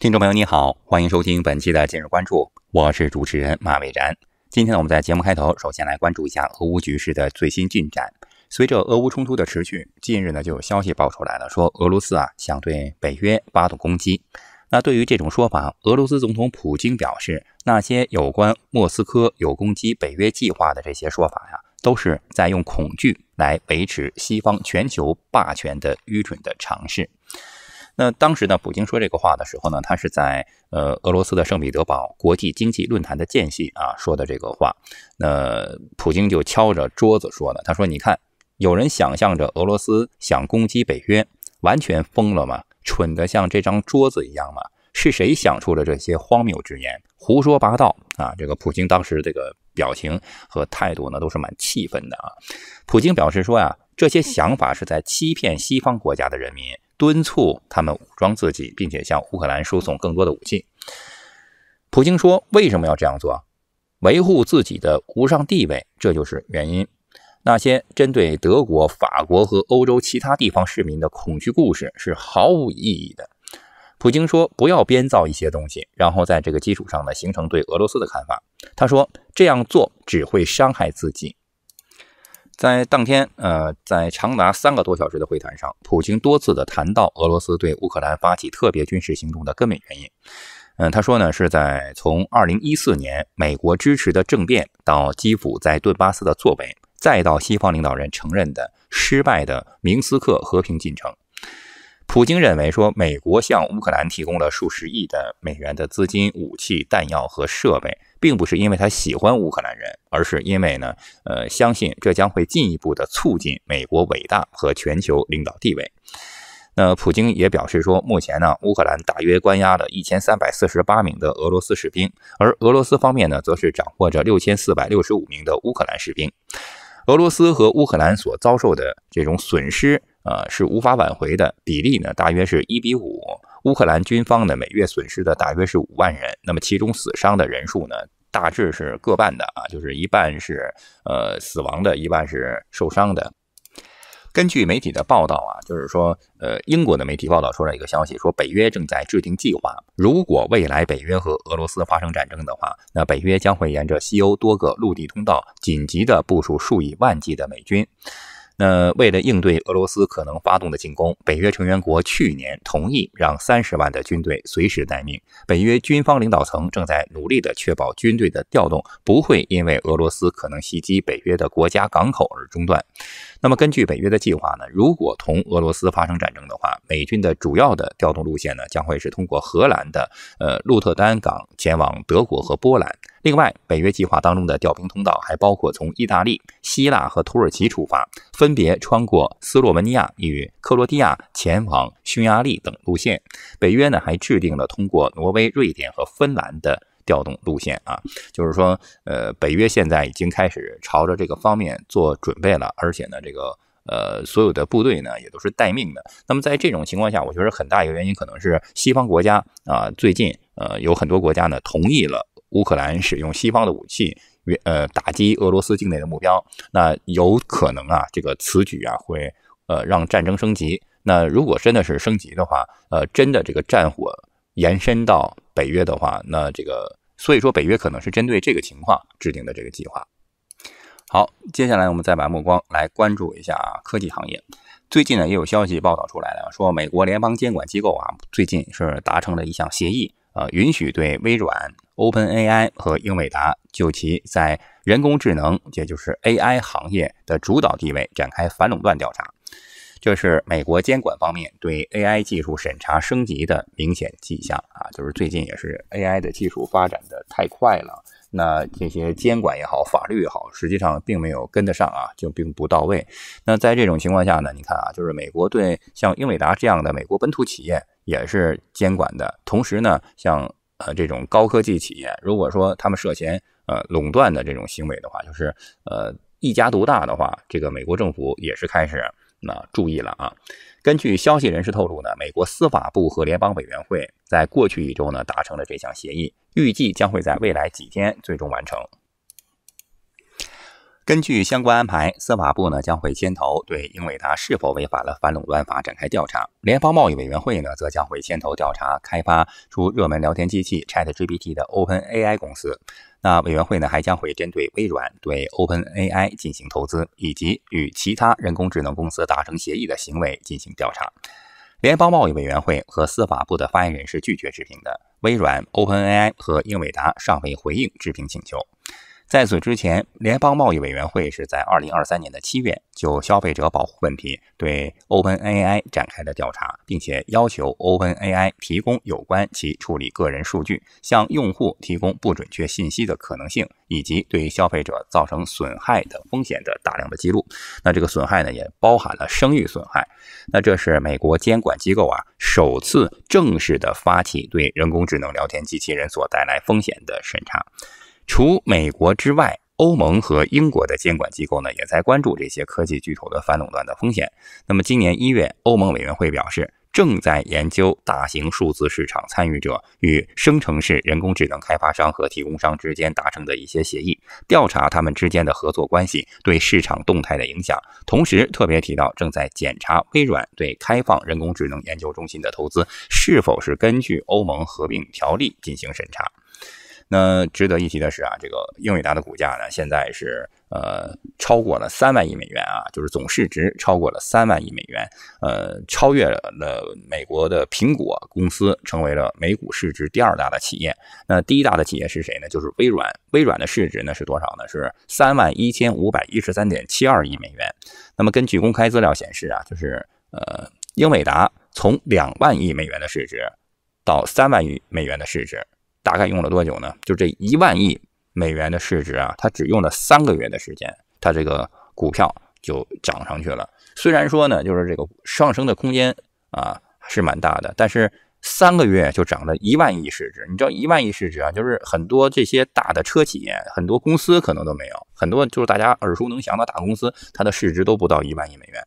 听众朋友，你好，欢迎收听本期的《今日关注》，我是主持人马伟然。今天呢，我们在节目开头首先来关注一下俄乌局势的最新进展。随着俄乌冲突的持续，近日呢就有消息爆出来了，说俄罗斯啊想对北约发动攻击。那对于这种说法，俄罗斯总统普京表示，那些有关莫斯科有攻击北约计划的这些说法呀，都是在用恐惧来维持西方全球霸权的愚蠢的尝试。那当时呢，普京说这个话的时候呢，他是在呃俄罗斯的圣彼得堡国际经济论坛的间隙啊说的这个话。那普京就敲着桌子说呢，他说：“你看，有人想象着俄罗斯想攻击北约，完全疯了吗？蠢的像这张桌子一样吗？是谁想出了这些荒谬之言、胡说八道啊？”这个普京当时这个表情和态度呢，都是蛮气愤的啊。普京表示说呀，这些想法是在欺骗西方国家的人民。敦促他们武装自己，并且向乌克兰输送更多的武器。普京说：“为什么要这样做？维护自己的无上地位，这就是原因。那些针对德国、法国和欧洲其他地方市民的恐惧故事是毫无意义的。”普京说：“不要编造一些东西，然后在这个基础上呢形成对俄罗斯的看法。”他说：“这样做只会伤害自己。”在当天，呃，在长达三个多小时的会谈上，普京多次的谈到俄罗斯对乌克兰发起特别军事行动的根本原因。嗯，他说呢，是在从2014年美国支持的政变到基辅在顿巴斯的作为，再到西方领导人承认的失败的明斯克和平进程，普京认为说，美国向乌克兰提供了数十亿的美元的资金、武器、弹药和设备。并不是因为他喜欢乌克兰人，而是因为呢，呃，相信这将会进一步的促进美国伟大和全球领导地位。那普京也表示说，目前呢，乌克兰大约关押了一千三百四十八名的俄罗斯士兵，而俄罗斯方面呢，则是掌握着六千四百六十五名的乌克兰士兵。俄罗斯和乌克兰所遭受的这种损失，呃，是无法挽回的。比例呢，大约是一比五。乌克兰军方的每月损失的大约是五万人，那么其中死伤的人数呢？大致是各半的啊，就是一半是呃死亡的，一半是受伤的。根据媒体的报道啊，就是说，呃，英国的媒体报道出来一个消息，说北约正在制定计划，如果未来北约和俄罗斯发生战争的话，那北约将会沿着西欧多个陆地通道紧急的部署数以万计的美军。那为了应对俄罗斯可能发动的进攻，北约成员国去年同意让三十万的军队随时待命。北约军方领导层正在努力的确保军队的调动不会因为俄罗斯可能袭击北约的国家港口而中断。那么根据北约的计划呢，如果同俄罗斯发生战争的话，美军的主要的调动路线呢，将会是通过荷兰的呃鹿特丹港前往德国和波兰。另外，北约计划当中的调兵通道还包括从意大利、希腊和土耳其出发，分别穿过斯洛文尼亚与克罗地亚前往匈牙利等路线。北约呢还制定了通过挪威、瑞典和芬兰的。调动路线啊，就是说，呃，北约现在已经开始朝着这个方面做准备了，而且呢，这个呃，所有的部队呢也都是待命的。那么在这种情况下，我觉得很大一个原因可能是西方国家啊，最近呃有很多国家呢同意了乌克兰使用西方的武器，呃，打击俄罗斯境内的目标。那有可能啊，这个此举啊会呃让战争升级。那如果真的是升级的话，呃，真的这个战火延伸到北约的话，那这个。所以说，北约可能是针对这个情况制定的这个计划。好，接下来我们再把目光来关注一下科技行业。最近呢，也有消息报道出来了，说美国联邦监管机构啊，最近是达成了一项协议，呃，允许对微软、Open AI 和英伟达就其在人工智能，也就是 AI 行业的主导地位展开反垄断调查。这是美国监管方面对 AI 技术审查升级的明显迹象啊！就是最近也是 AI 的技术发展的太快了，那这些监管也好，法律也好，实际上并没有跟得上啊，就并不到位。那在这种情况下呢，你看啊，就是美国对像英伟达这样的美国本土企业也是监管的，同时呢，像呃这种高科技企业，如果说他们涉嫌呃垄断的这种行为的话，就是呃一家独大的话，这个美国政府也是开始。那注意了啊！根据消息人士透露呢，美国司法部和联邦委员会在过去一周呢达成了这项协议，预计将会在未来几天最终完成。根据相关安排，司法部呢将会牵头对英伟达是否违反了反垄断法展开调查，联邦贸易委员会呢则将会牵头调查开发出热门聊天机器 ChatGPT 的 OpenAI 公司。那委员会呢，还将会针对微软对 OpenAI 进行投资，以及与其他人工智能公司达成协议的行为进行调查。联邦贸易委员会和司法部的发言人是拒绝置评的。微软、OpenAI 和英伟达尚未回应置评请求。在此之前，联邦贸易委员会是在2023年的七月就消费者保护问题对 OpenAI 展开了调查，并且要求 OpenAI 提供有关其处理个人数据、向用户提供不准确信息的可能性，以及对消费者造成损害的风险的大量的记录。那这个损害呢，也包含了声誉损害。那这是美国监管机构啊首次正式的发起对人工智能聊天机器人所带来风险的审查。除美国之外，欧盟和英国的监管机构呢，也在关注这些科技巨头的反垄断的风险。那么，今年一月，欧盟委员会表示，正在研究大型数字市场参与者与生成式人工智能开发商和提供商之间达成的一些协议，调查他们之间的合作关系对市场动态的影响。同时，特别提到正在检查微软对开放人工智能研究中心的投资是否是根据欧盟合并条例进行审查。那值得一提的是啊，这个英伟达的股价呢，现在是呃超过了三万亿美元啊，就是总市值超过了三万亿美元，呃，超越了美国的苹果公司，成为了美股市值第二大的企业。那第一大的企业是谁呢？就是微软。微软的市值呢是多少呢？是三万一千五百一十三点七二亿美元。那么根据公开资料显示啊，就是呃，英伟达从两万亿美元的市值到三万亿美元的市值。大概用了多久呢？就这一万亿美元的市值啊，它只用了三个月的时间，它这个股票就涨上去了。虽然说呢，就是这个上升的空间啊是蛮大的，但是三个月就涨了一万亿市值。你知道一万亿市值啊，就是很多这些大的车企业，很多公司可能都没有，很多就是大家耳熟能详的大公司，它的市值都不到一万亿美元。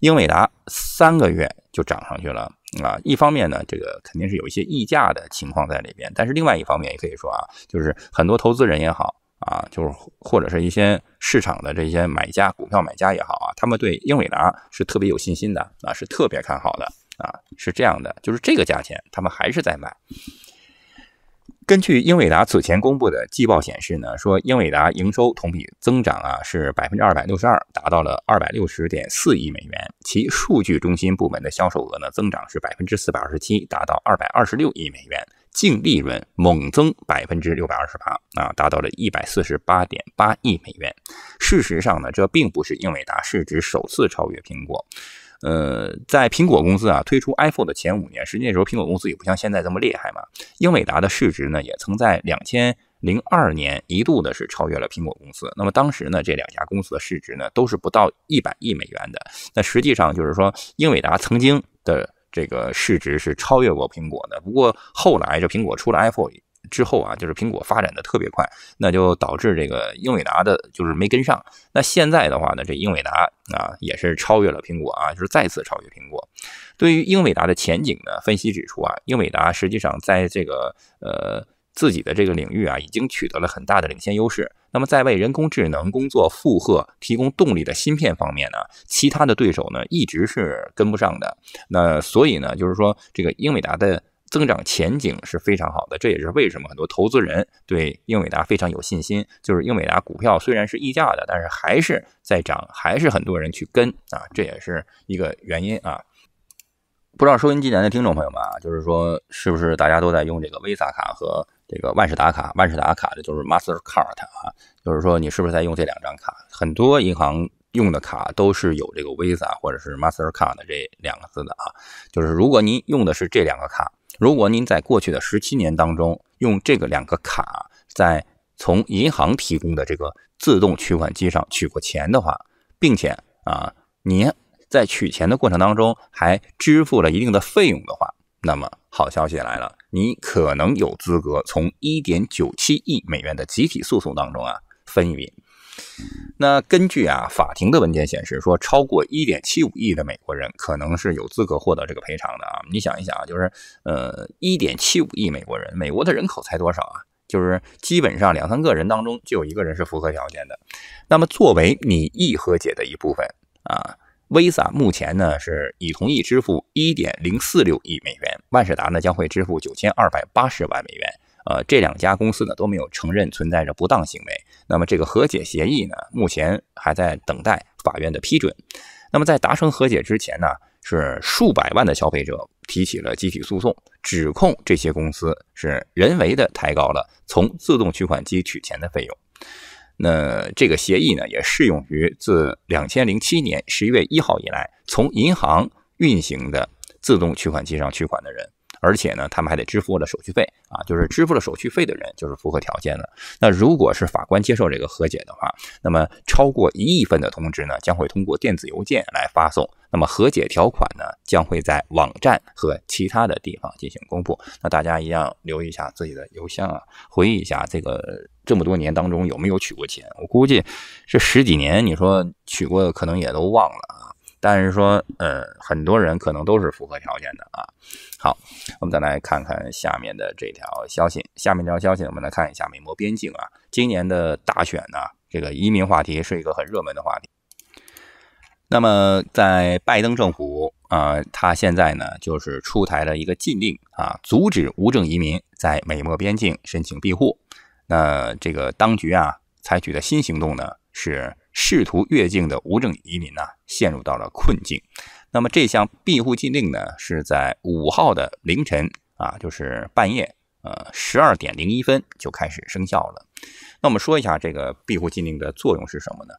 英伟达三个月就涨上去了。啊，一方面呢，这个肯定是有一些溢价的情况在里边，但是另外一方面也可以说啊，就是很多投资人也好啊，就是或者是一些市场的这些买家、股票买家也好啊，他们对英伟达是特别有信心的啊，是特别看好的啊，是这样的，就是这个价钱他们还是在买。根据英伟达此前公布的季报显示呢，说英伟达营收同比增长啊是百分之二百六十二，达到了二百六十点四亿美元。其数据中心部门的销售额呢增长是百分之四百二十七，达到二百二十六亿美元，净利润猛增百分之六百二十八啊，达到了一百四十八点八亿美元。事实上呢，这并不是英伟达市值首次超越苹果。呃，在苹果公司啊推出 iPhone 的前五年，实际那时候苹果公司也不像现在这么厉害嘛。英伟达的市值呢，也曾在两千零二年一度的是超越了苹果公司。那么当时呢，这两家公司的市值呢都是不到一百亿美元的。那实际上就是说，英伟达曾经的这个市值是超越过苹果的。不过后来这苹果出了 iPhone。之后啊，就是苹果发展的特别快，那就导致这个英伟达的就是没跟上。那现在的话呢，这英伟达啊也是超越了苹果啊，就是再次超越苹果。对于英伟达的前景呢，分析指出啊，英伟达实际上在这个呃自己的这个领域啊，已经取得了很大的领先优势。那么在为人工智能工作负荷提供动力的芯片方面呢，其他的对手呢一直是跟不上的。那所以呢，就是说这个英伟达的。增长前景是非常好的，这也是为什么很多投资人对英伟达非常有信心。就是英伟达股票虽然是溢价的，但是还是在涨，还是很多人去跟啊，这也是一个原因啊。不知道收音机前的听众朋友们啊，就是说是不是大家都在用这个 Visa 卡和这个万事达卡？万事达卡的就是 Mastercard 啊，就是说你是不是在用这两张卡？很多银行用的卡都是有这个 Visa 或者是 Mastercard 这两个字的啊。就是如果您用的是这两个卡，如果您在过去的十七年当中，用这个两个卡在从银行提供的这个自动取款机上取过钱的话，并且啊您在取钱的过程当中还支付了一定的费用的话，那么好消息来了，你可能有资格从一点九七亿美元的集体诉讼当中啊分一笔。那根据啊法庭的文件显示，说超过一点七五亿的美国人可能是有资格获得这个赔偿的啊！你想一想啊，就是呃一点七五亿美国人，美国的人口才多少啊？就是基本上两三个人当中就有一个人是符合条件的。那么作为拟议和解的一部分啊，Visa 目前呢是已同意支付一点零四六亿美元，万事达呢将会支付九千二百八十万美元。呃，这两家公司呢都没有承认存在着不当行为。那么这个和解协议呢，目前还在等待法院的批准。那么在达成和解之前呢，是数百万的消费者提起了集体诉讼，指控这些公司是人为的抬高了从自动取款机取钱的费用。那这个协议呢，也适用于自两千零七年十一月一号以来从银行运行的自动取款机上取款的人。而且呢，他们还得支付了手续费啊，就是支付了手续费的人就是符合条件的。那如果是法官接受这个和解的话，那么超过一亿份的通知呢，将会通过电子邮件来发送。那么和解条款呢，将会在网站和其他的地方进行公布。那大家一样留意一下自己的邮箱啊，回忆一下这个这么多年当中有没有取过钱。我估计这十几年，你说取过可能也都忘了啊。但是说，呃，很多人可能都是符合条件的啊。好，我们再来看看下面的这条消息。下面这条消息，我们来看一下美墨边境啊。今年的大选呢，这个移民话题是一个很热门的话题。那么，在拜登政府啊，他现在呢就是出台了一个禁令啊，阻止无证移民在美墨边境申请庇护。那这个当局啊采取的新行动呢是。试图越境的无证移民呢，陷入到了困境。那么这项庇护禁令呢，是在五号的凌晨啊，就是半夜呃十二点零一分就开始生效了。那我们说一下这个庇护禁令的作用是什么呢？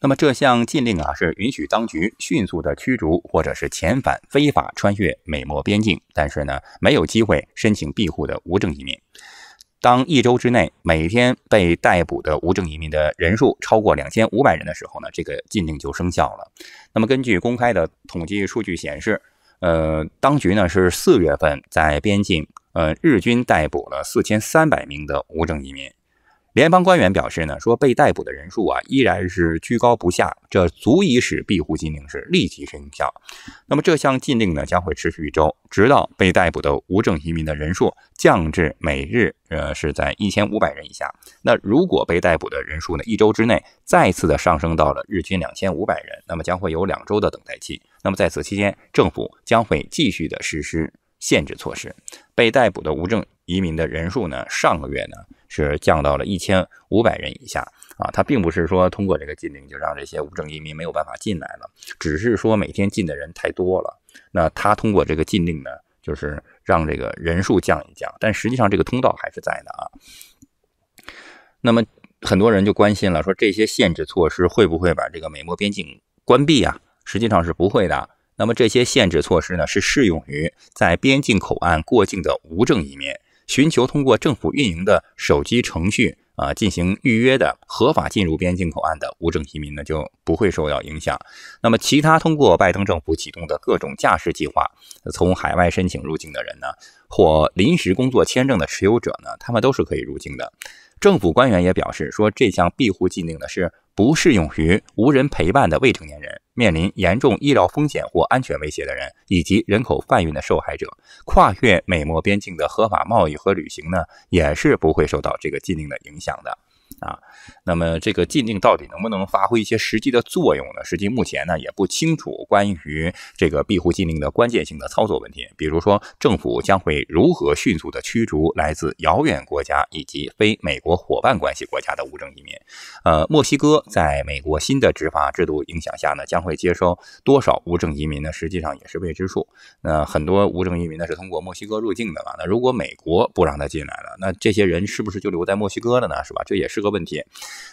那么这项禁令啊，是允许当局迅速的驱逐或者是遣返非法穿越美墨边境，但是呢，没有机会申请庇护的无证移民。当一周之内每天被逮捕的无证移民的人数超过两千五百人的时候呢，这个禁令就生效了。那么根据公开的统计数据显示，呃，当局呢是四月份在边境，呃，日均逮捕了四千三百名的无证移民。联邦官员表示呢，说被逮捕的人数啊依然是居高不下，这足以使庇护禁令是立即生效。那么这项禁令呢将会持续一周，直到被逮捕的无证移民的人数降至每日呃是在一千五百人以下。那如果被逮捕的人数呢一周之内再次的上升到了日均两千五百人，那么将会有两周的等待期。那么在此期间，政府将会继续的实施限制措施。被逮捕的无证移民的人数呢上个月呢？是降到了一千五百人以下啊，他并不是说通过这个禁令就让这些无证移民没有办法进来了，只是说每天进的人太多了，那他通过这个禁令呢，就是让这个人数降一降，但实际上这个通道还是在的啊。那么很多人就关心了，说这些限制措施会不会把这个美墨边境关闭啊？实际上是不会的。那么这些限制措施呢，是适用于在边境口岸过境的无证移民。寻求通过政府运营的手机程序啊进行预约的合法进入边境口岸的无证移民呢，就不会受到影响。那么，其他通过拜登政府启动的各种驾驶计划从海外申请入境的人呢，或临时工作签证的持有者呢，他们都是可以入境的。政府官员也表示说，这项庇护禁令呢是。不适用于无人陪伴的未成年人、面临严重医疗风险或安全威胁的人，以及人口贩运的受害者。跨越美墨边境的合法贸易和旅行呢，也是不会受到这个禁令的影响的。啊，那么这个禁令到底能不能发挥一些实际的作用呢？实际目前呢也不清楚关于这个庇护禁令的关键性的操作问题，比如说政府将会如何迅速的驱逐来自遥远国家以及非美国伙伴关系国家的无证移民？呃，墨西哥在美国新的执法制度影响下呢，将会接收多少无证移民呢？实际上也是未知数。那很多无证移民呢是通过墨西哥入境的嘛？那如果美国不让他进来了，那这些人是不是就留在墨西哥了呢？是吧？这也是个。个问题，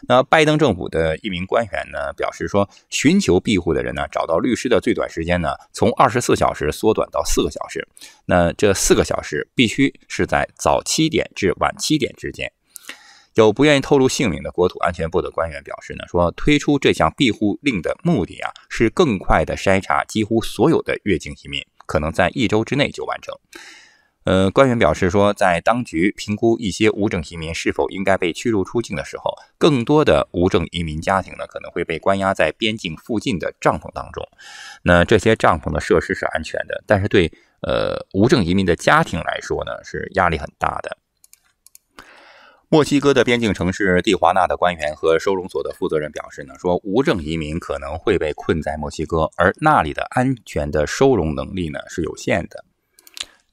那拜登政府的一名官员呢表示说，寻求庇护的人呢找到律师的最短时间呢，从二十四小时缩短到四个小时。那这四个小时必须是在早七点至晚七点之间。有不愿意透露姓名的国土安全部的官员表示呢，说推出这项庇护令的目的啊，是更快的筛查几乎所有的越境移民，可能在一周之内就完成。呃，官员表示说，在当局评估一些无证移民是否应该被驱逐出境的时候，更多的无证移民家庭呢可能会被关押在边境附近的帐篷当中。那这些帐篷的设施是安全的，但是对呃无证移民的家庭来说呢是压力很大的。墨西哥的边境城市蒂华纳的官员和收容所的负责人表示呢，说无证移民可能会被困在墨西哥，而那里的安全的收容能力呢是有限的。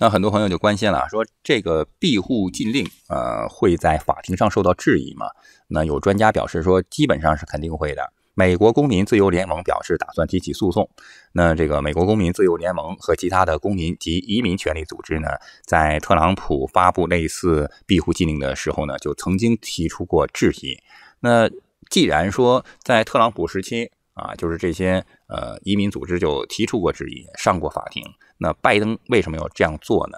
那很多朋友就关心了，说这个庇护禁令，呃，会在法庭上受到质疑吗？那有专家表示说，基本上是肯定会的。美国公民自由联盟表示打算提起诉讼。那这个美国公民自由联盟和其他的公民及移民权利组织呢，在特朗普发布类似庇护禁令的时候呢，就曾经提出过质疑。那既然说在特朗普时期啊，就是这些呃移民组织就提出过质疑，上过法庭。那拜登为什么要这样做呢？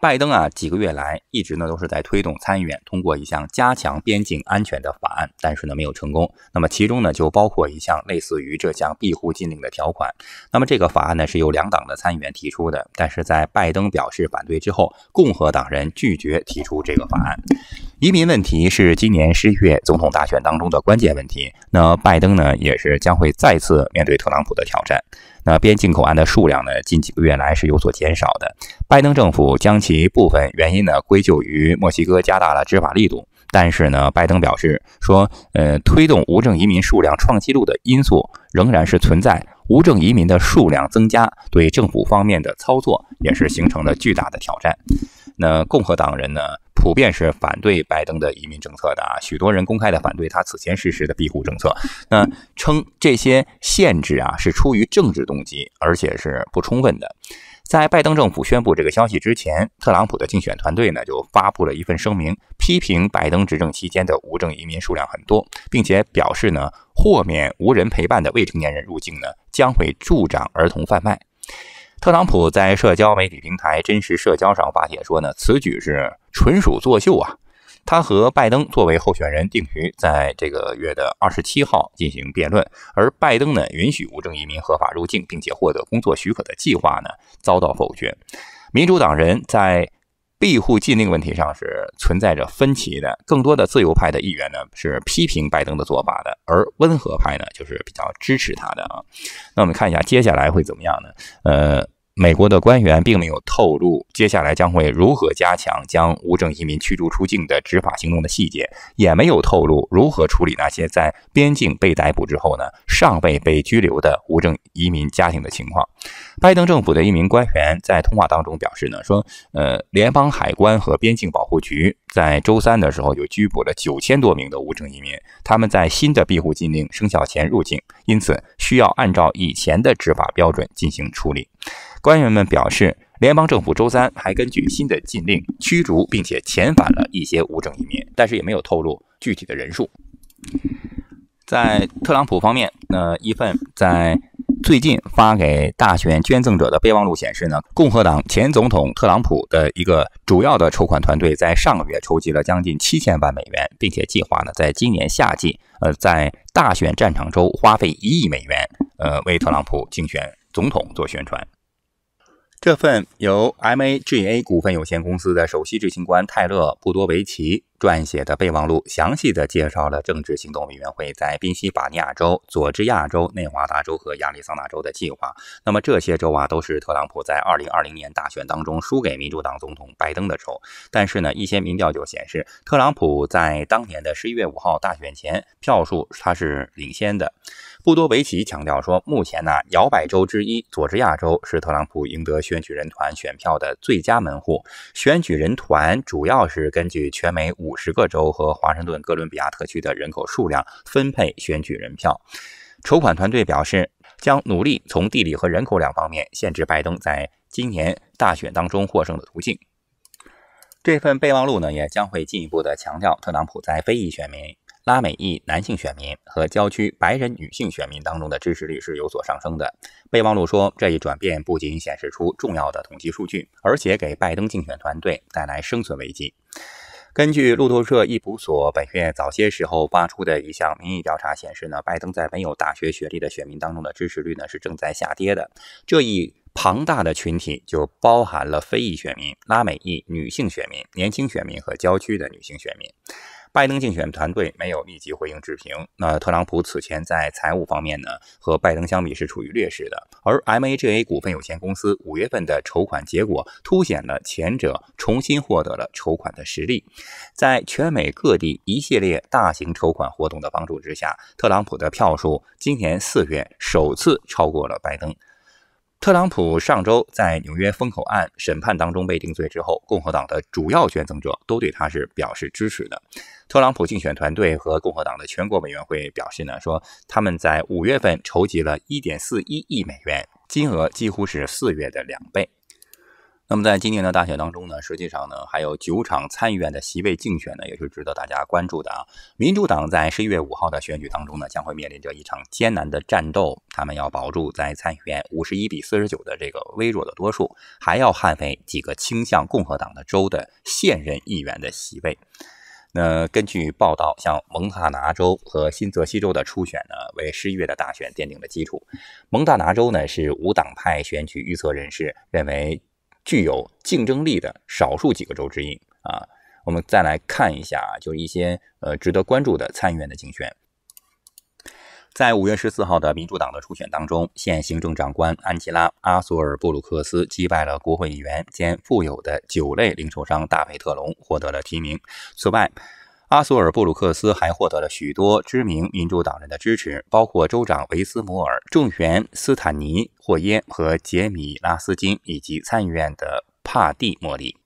拜登啊，几个月来一直呢都是在推动参议院通过一项加强边境安全的法案，但是呢没有成功。那么其中呢就包括一项类似于这项庇护禁令的条款。那么这个法案呢是由两党的参议员提出的，但是在拜登表示反对之后，共和党人拒绝提出这个法案。移民问题是今年十月总统大选当中的关键问题。那拜登呢也是将会再次面对特朗普的挑战。那边境口岸的数量呢，近几个月来是有所减少的。拜登政府将其部分原因呢归咎于墨西哥加大了执法力度，但是呢，拜登表示说，呃，推动无证移民数量创纪录的因素仍然是存在。无证移民的数量增加，对政府方面的操作也是形成了巨大的挑战。那共和党人呢？普遍是反对拜登的移民政策的啊，许多人公开的反对他此前实施的庇护政策，那称这些限制啊是出于政治动机，而且是不充分的。在拜登政府宣布这个消息之前，特朗普的竞选团队呢就发布了一份声明，批评拜登执政期间的无证移民数量很多，并且表示呢豁免无人陪伴的未成年人入境呢将会助长儿童贩卖。特朗普在社交媒体平台“真实社交”上发帖说：“呢此举是纯属作秀啊！他和拜登作为候选人定于在这个月的二十七号进行辩论。而拜登呢，允许无证移民合法入境并且获得工作许可的计划呢，遭到否决。民主党人在庇护禁令问题上是存在着分歧的。更多的自由派的议员呢，是批评拜登的做法的，而温和派呢，就是比较支持他的啊。那我们看一下接下来会怎么样呢？呃。”美国的官员并没有透露接下来将会如何加强将无证移民驱逐出境的执法行动的细节，也没有透露如何处理那些在边境被逮捕之后呢尚未被拘留的无证移民家庭的情况。拜登政府的一名官员在通话当中表示呢，说，呃，联邦海关和边境保护局在周三的时候就拘捕了九千多名的无证移民，他们在新的庇护禁令生效前入境，因此需要按照以前的执法标准进行处理。官员们表示，联邦政府周三还根据新的禁令驱逐并且遣返了一些无证移民，但是也没有透露具体的人数。在特朗普方面，呃，一份在最近发给大选捐赠者的备忘录显示呢，共和党前总统特朗普的一个主要的筹款团队在上个月筹集了将近七千万美元，并且计划呢在今年夏季，呃，在大选战场周花费一亿美元，呃，为特朗普竞选总统做宣传。这份由 MAGA 股份有限公司的首席执行官泰勒·布多维奇撰写的备忘录，详细的介绍了政治行动委员会在宾夕法尼亚州、佐治亚州、内华达州和亚利桑那州的计划。那么这些州啊，都是特朗普在2020年大选当中输给民主党总统拜登的州。但是呢，一些民调就显示，特朗普在当年的11月5号大选前，票数他是领先的。布多维奇强调说：“目前呢，摇摆州之一佐治亚州是特朗普赢得选举人团选票的最佳门户。选举人团主要是根据全美五十个州和华盛顿哥伦比亚特区的人口数量分配选举人票。筹款团队表示，将努力从地理和人口两方面限制拜登在今年大选当中获胜的途径。这份备忘录呢，也将会进一步的强调特朗普在非裔选民。”拉美裔男性选民和郊区白人女性选民当中的支持率是有所上升的。备忘录说，这一转变不仅显示出重要的统计数据，而且给拜登竞选团队带来生存危机。根据路透社易普所本月早些时候发出的一项民意调查显示呢，拜登在没有大学学历的选民当中的支持率呢是正在下跌的。这一庞大的群体就包含了非裔选民、拉美裔女性选民、年轻选民和郊区的女性选民。拜登竞选团队没有立即回应置评。那特朗普此前在财务方面呢，和拜登相比是处于劣势的。而 MAGA 股份有限公司五月份的筹款结果凸显了前者重新获得了筹款的实力。在全美各地一系列大型筹款活动的帮助之下，特朗普的票数今年四月首次超过了拜登。特朗普上周在纽约封口案审判当中被定罪之后，共和党的主要捐赠者都对他是表示支持的。特朗普竞选团队和共和党的全国委员会表示呢，说他们在五月份筹集了一点四一亿美元，金额几乎是四月的两倍。那么，在今年的大选当中呢，实际上呢，还有九场参议院的席位竞选呢，也是值得大家关注的啊。民主党在十一月五号的选举当中呢，将会面临着一场艰难的战斗，他们要保住在参议院五十一比四十九的这个微弱的多数，还要捍卫几个倾向共和党的州的现任议员的席位。那根据报道，像蒙大拿州和新泽西州的初选呢，为十一月的大选奠定了基础。蒙大拿州呢，是无党派选举预测人士认为具有竞争力的少数几个州之一。啊，我们再来看一下，就是一些呃值得关注的参议员的竞选。在五月十四号的民主党的初选当中，现行政长官安吉拉·阿索尔布鲁克斯击败了国会议员兼富有的酒类零售商大卫·特隆，获得了提名。此外，阿索尔布鲁克斯还获得了许多知名民主党人的支持，包括州长维斯摩尔、众议员斯坦尼·霍耶和杰米·拉斯金，以及参议院的帕蒂·莫里。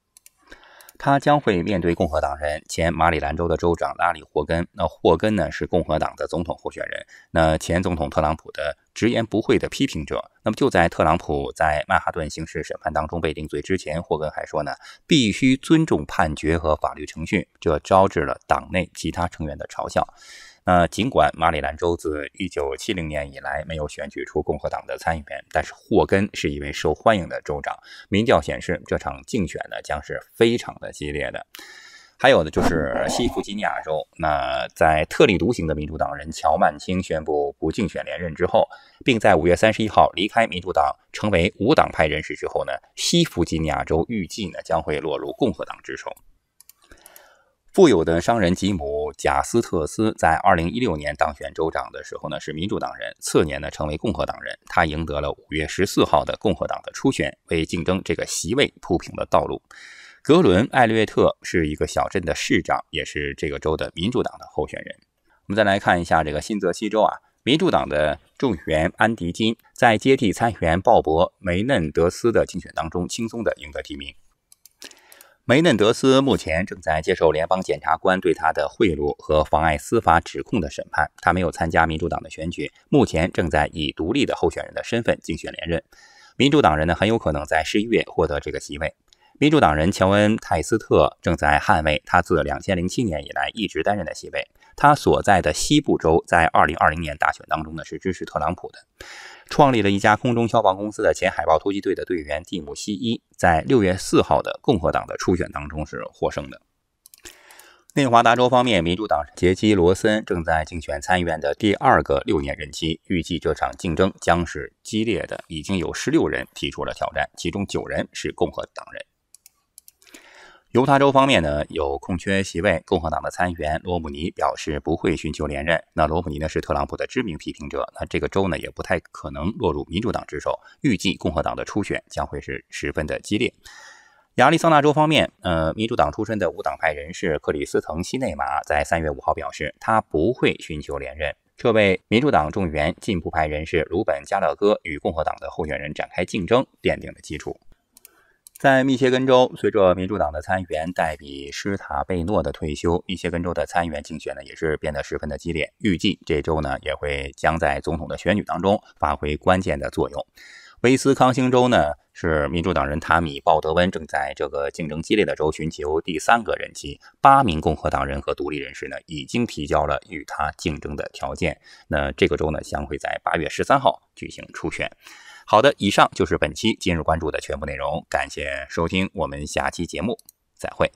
他将会面对共和党人、前马里兰州的州长拉里·霍根。那霍根呢是共和党的总统候选人，那前总统特朗普的直言不讳的批评者。那么就在特朗普在曼哈顿刑事审判当中被定罪之前，霍根还说呢，必须尊重判决和法律程序，这招致了党内其他成员的嘲笑。呃，尽管马里兰州自一九七零年以来没有选举出共和党的参议员，但是霍根是一位受欢迎的州长。民调显示，这场竞选呢将是非常的激烈的。还有的就是西弗吉尼亚州，那在特立独行的民主党人乔曼青宣布不竞选连任之后，并在五月三十一号离开民主党，成为无党派人士之后呢，西弗吉尼亚州预计呢将会落入共和党之手。富有的商人吉姆贾斯特斯在2016年当选州长的时候呢，是民主党人。次年呢，成为共和党人。他赢得了5月14号的共和党的初选，为竞争这个席位铺平了道路。格伦艾略特是一个小镇的市长，也是这个州的民主党的候选人。我们再来看一下这个新泽西州啊，民主党的众议员安迪金在接替参议员鲍勃梅嫩德斯的竞选当中，轻松地赢得提名。梅嫩德斯目前正在接受联邦检察官对他的贿赂和妨碍司法指控的审判。他没有参加民主党的选举，目前正在以独立的候选人的身份竞选连任。民主党人呢，很有可能在十一月获得这个席位。民主党人乔恩·泰斯特正在捍卫他自2千零七年以来一直担任的席位。他所在的西部州在二零二零年大选当中呢是支持特朗普的。创立了一家空中消防公司的前海豹突击队的队员蒂姆·西伊，在六月四号的共和党的初选当中是获胜的。内华达州方面，民主党杰基·罗森正在竞选参议院的第二个六年人期，预计这场竞争将是激烈的。已经有十六人提出了挑战，其中九人是共和党人。犹他州方面呢有空缺席位，共和党的参议员罗姆尼表示不会寻求连任。那罗姆尼呢是特朗普的知名批评者，那这个州呢也不太可能落入民主党之手。预计共和党的初选将会是十分的激烈。亚利桑那州方面，呃，民主党出身的无党派人士克里斯滕西内马在三月五号表示他不会寻求连任。这位民主党众议员进步派人士鲁本加勒戈与共和党的候选人展开竞争，奠定了基础。在密歇根州，随着民主党的参议员戴比·施塔贝诺的退休，密歇根州的参议员竞选呢也是变得十分的激烈。预计这周呢也会将在总统的选举当中发挥关键的作用。威斯康星州呢是民主党人塔米·鲍德温正在这个竞争激烈的州寻求第三个人期。八名共和党人和独立人士呢已经提交了与他竞争的条件。那这个州呢将会在八月十三号举行初选。好的，以上就是本期今日关注的全部内容。感谢收听，我们下期节目再会。